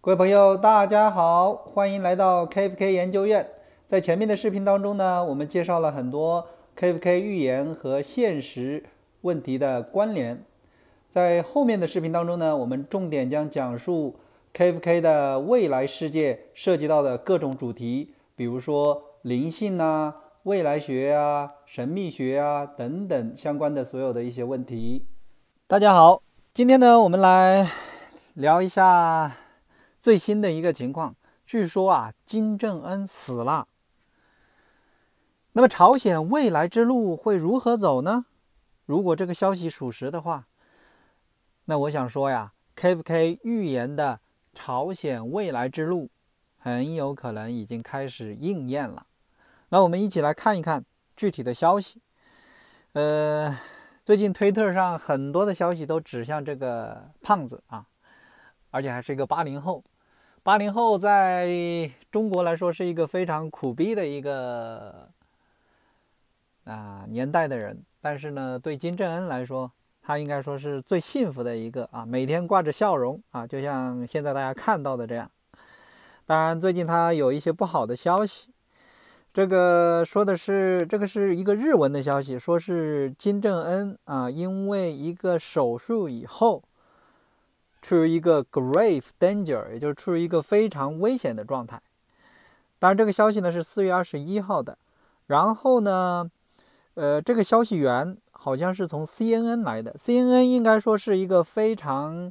各位朋友，大家好，欢迎来到 KFK 研究院。在前面的视频当中呢，我们介绍了很多 KFK 预言和现实问题的关联。在后面的视频当中呢，我们重点将讲述 KFK 的未来世界涉及到的各种主题，比如说灵性啊、未来学啊、神秘学啊等等相关的所有的一些问题。大家好，今天呢，我们来聊一下。最新的一个情况，据说啊，金正恩死了。那么朝鲜未来之路会如何走呢？如果这个消息属实的话，那我想说呀 k f k 预言的朝鲜未来之路很有可能已经开始应验了。那我们一起来看一看具体的消息。呃，最近推特上很多的消息都指向这个胖子啊。而且还是一个八零后，八零后在中国来说是一个非常苦逼的一个啊年代的人。但是呢，对金正恩来说，他应该说是最幸福的一个啊，每天挂着笑容啊，就像现在大家看到的这样。当然，最近他有一些不好的消息，这个说的是这个是一个日文的消息，说是金正恩啊，因为一个手术以后。处于一个 grave danger，也就是处于一个非常危险的状态。当然，这个消息呢是四月二十一号的。然后呢，呃，这个消息源好像是从 CNN 来的。CNN 应该说是一个非常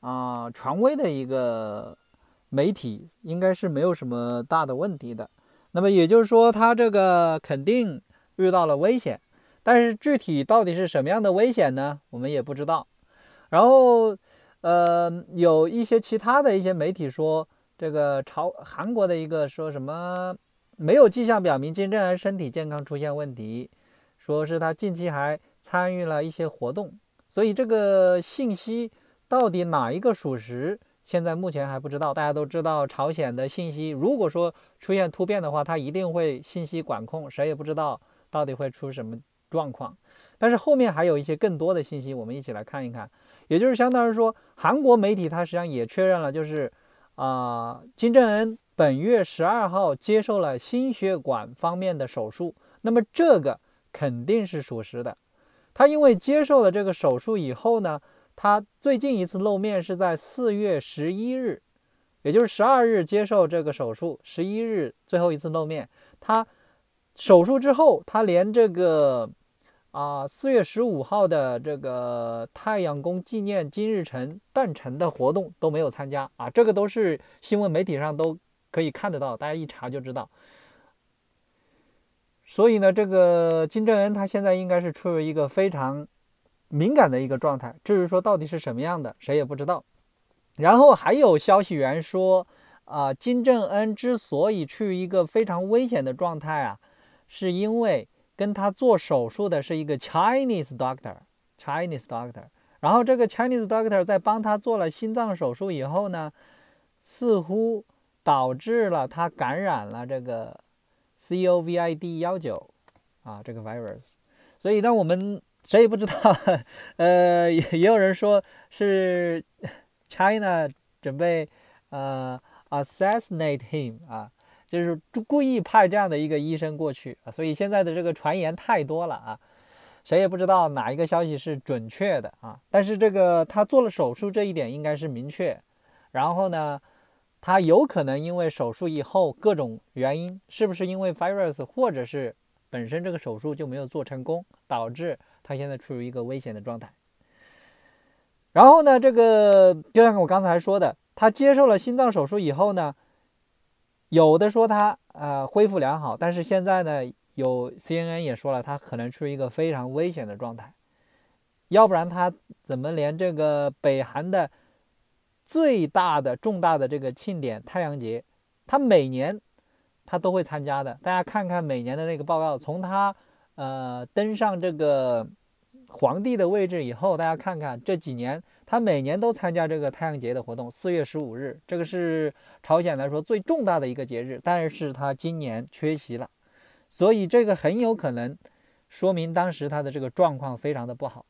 啊权威的一个媒体，应该是没有什么大的问题的。那么也就是说，他这个肯定遇到了危险，但是具体到底是什么样的危险呢？我们也不知道。然后。呃，有一些其他的一些媒体说，这个朝韩国的一个说什么没有迹象表明金正恩身体健康出现问题，说是他近期还参与了一些活动，所以这个信息到底哪一个属实，现在目前还不知道。大家都知道，朝鲜的信息如果说出现突变的话，他一定会信息管控，谁也不知道到底会出什么状况。但是后面还有一些更多的信息，我们一起来看一看。也就是相当于说，韩国媒体他实际上也确认了，就是啊，金正恩本月十二号接受了心血管方面的手术。那么这个肯定是属实的。他因为接受了这个手术以后呢，他最近一次露面是在四月十一日，也就是十二日接受这个手术，十一日最后一次露面。他手术之后，他连这个。啊，四月十五号的这个太阳宫纪念金日成诞辰的活动都没有参加啊，这个都是新闻媒体上都可以看得到，大家一查就知道。所以呢，这个金正恩他现在应该是处于一个非常敏感的一个状态，至于说到底是什么样的，谁也不知道。然后还有消息源说，啊，金正恩之所以处于一个非常危险的状态啊，是因为。跟他做手术的是一个 Chinese doctor，Chinese doctor。然后这个 Chinese doctor 在帮他做了心脏手术以后呢，似乎导致了他感染了这个 COVID-19 啊，这个 virus。所以呢，我们谁也不知道。呃，也有人说，是 China 准备呃 assassinate him 啊。就是故意派这样的一个医生过去，所以现在的这个传言太多了啊，谁也不知道哪一个消息是准确的啊。但是这个他做了手术这一点应该是明确，然后呢，他有可能因为手术以后各种原因，是不是因为 virus 或者是本身这个手术就没有做成功，导致他现在处于一个危险的状态。然后呢，这个就像我刚才说的，他接受了心脏手术以后呢。有的说他呃恢复良好，但是现在呢，有 CNN 也说了，他可能处于一个非常危险的状态。要不然他怎么连这个北韩的最大的重大的这个庆典太阳节，他每年他都会参加的？大家看看每年的那个报告，从他呃登上这个。皇帝的位置以后，大家看看这几年，他每年都参加这个太阳节的活动。四月十五日，这个是朝鲜来说最重大的一个节日，但是他今年缺席了，所以这个很有可能说明当时他的这个状况非常的不好。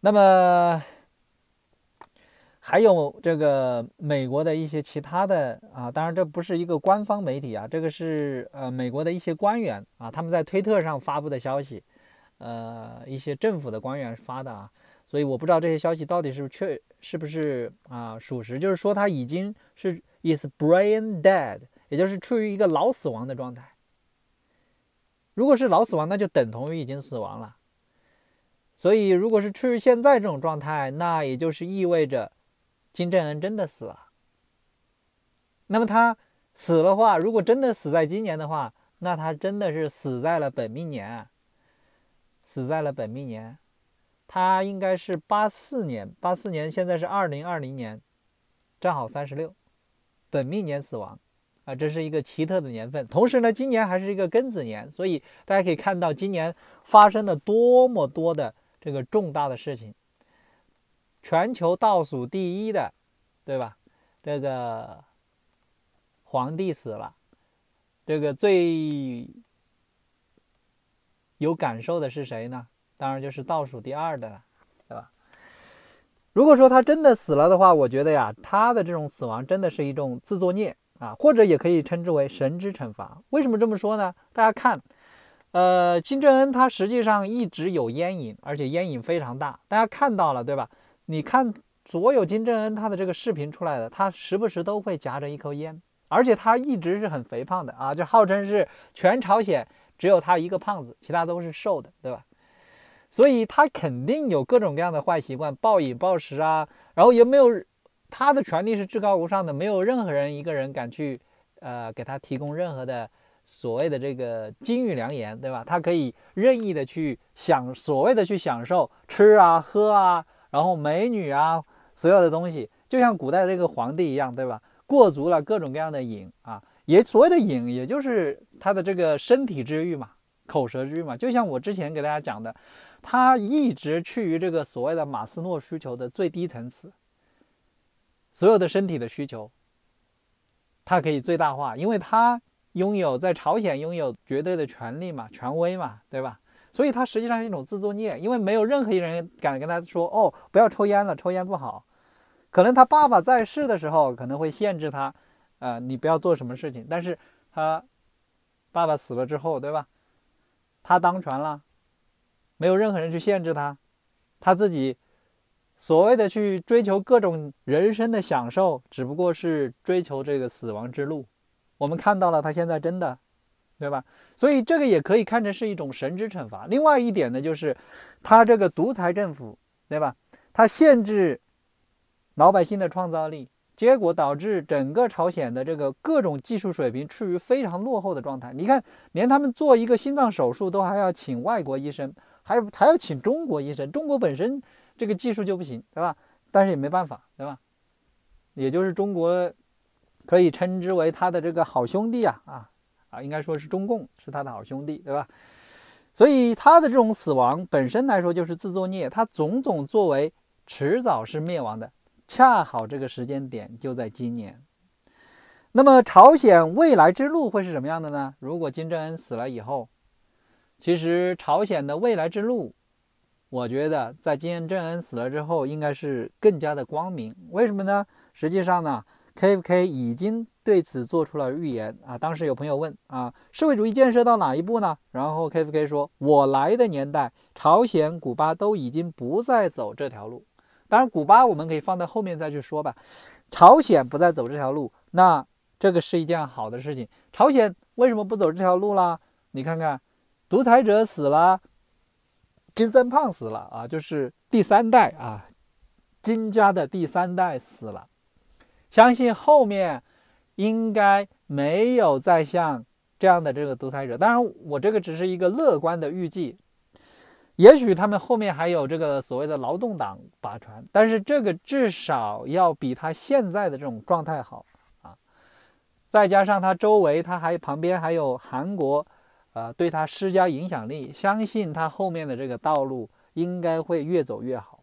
那么还有这个美国的一些其他的啊，当然这不是一个官方媒体啊，这个是呃美国的一些官员啊，他们在推特上发布的消息。呃，一些政府的官员发的啊，所以我不知道这些消息到底是确是不是啊，属实。就是说他已经是 is brain dead，也就是处于一个脑死亡的状态。如果是脑死亡，那就等同于已经死亡了。所以如果是处于现在这种状态，那也就是意味着金正恩真的死了。那么他死了的话，如果真的死在今年的话，那他真的是死在了本命年。死在了本命年，他应该是八四年，八四年现在是二零二零年，正好三十六，本命年死亡，啊，这是一个奇特的年份。同时呢，今年还是一个庚子年，所以大家可以看到今年发生了多么多的这个重大的事情。全球倒数第一的，对吧？这个皇帝死了，这个最。有感受的是谁呢？当然就是倒数第二的了，对吧？如果说他真的死了的话，我觉得呀，他的这种死亡真的是一种自作孽啊，或者也可以称之为神之惩罚。为什么这么说呢？大家看，呃，金正恩他实际上一直有烟瘾，而且烟瘾非常大。大家看到了，对吧？你看所有金正恩他的这个视频出来的，他时不时都会夹着一口烟，而且他一直是很肥胖的啊，就号称是全朝鲜。只有他一个胖子，其他都是瘦的，对吧？所以他肯定有各种各样的坏习惯，暴饮暴食啊，然后也没有他的权利是至高无上的，没有任何人一个人敢去，呃，给他提供任何的所谓的这个金玉良言，对吧？他可以任意的去享所谓的去享受吃啊、喝啊，然后美女啊，所有的东西，就像古代的这个皇帝一样，对吧？过足了各种各样的瘾啊，也所谓的瘾，也就是。他的这个身体之欲嘛，口舌之欲嘛，就像我之前给大家讲的，他一直趋于这个所谓的马斯诺需求的最低层次。所有的身体的需求，他可以最大化，因为他拥有在朝鲜拥有绝对的权利嘛，权威嘛，对吧？所以他实际上是一种自作孽，因为没有任何一人敢跟他说哦，不要抽烟了，抽烟不好。可能他爸爸在世的时候可能会限制他，呃，你不要做什么事情，但是他。爸爸死了之后，对吧？他当权了，没有任何人去限制他，他自己所谓的去追求各种人生的享受，只不过是追求这个死亡之路。我们看到了他现在真的，对吧？所以这个也可以看成是一种神之惩罚。另外一点呢，就是他这个独裁政府，对吧？他限制老百姓的创造力。结果导致整个朝鲜的这个各种技术水平处于非常落后的状态。你看，连他们做一个心脏手术都还要请外国医生，还还要请中国医生。中国本身这个技术就不行，对吧？但是也没办法，对吧？也就是中国可以称之为他的这个好兄弟啊啊啊，应该说是中共是他的好兄弟，对吧？所以他的这种死亡本身来说就是自作孽，他种种作为迟早是灭亡的。恰好这个时间点就在今年。那么朝鲜未来之路会是什么样的呢？如果金正恩死了以后，其实朝鲜的未来之路，我觉得在金正恩死了之后，应该是更加的光明。为什么呢？实际上呢，KFK 已经对此做出了预言啊。当时有朋友问啊，社会主义建设到哪一步呢？然后 KFK 说，我来的年代，朝鲜、古巴都已经不再走这条路。当然，古巴我们可以放在后面再去说吧。朝鲜不再走这条路，那这个是一件好的事情。朝鲜为什么不走这条路啦？你看看，独裁者死了，金三胖死了啊，就是第三代啊，金家的第三代死了。相信后面应该没有再像这样的这个独裁者。当然，我这个只是一个乐观的预计。也许他们后面还有这个所谓的劳动党把船，但是这个至少要比他现在的这种状态好啊！再加上他周围，他还旁边还有韩国，呃，对他施加影响力。相信他后面的这个道路应该会越走越好，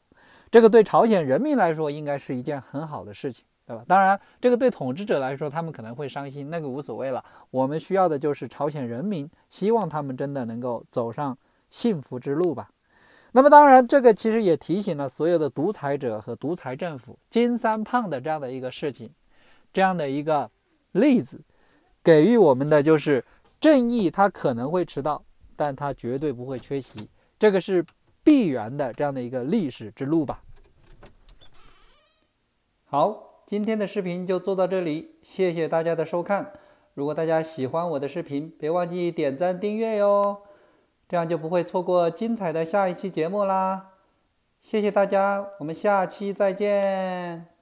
这个对朝鲜人民来说应该是一件很好的事情，对吧？当然，这个对统治者来说他们可能会伤心，那个无所谓了。我们需要的就是朝鲜人民，希望他们真的能够走上。幸福之路吧。那么，当然，这个其实也提醒了所有的独裁者和独裁政府“金三胖”的这样的一个事情，这样的一个例子，给予我们的就是正义，它可能会迟到，但它绝对不会缺席。这个是必然的这样的一个历史之路吧。好，今天的视频就做到这里，谢谢大家的收看。如果大家喜欢我的视频，别忘记点赞订阅哟。这样就不会错过精彩的下一期节目啦！谢谢大家，我们下期再见。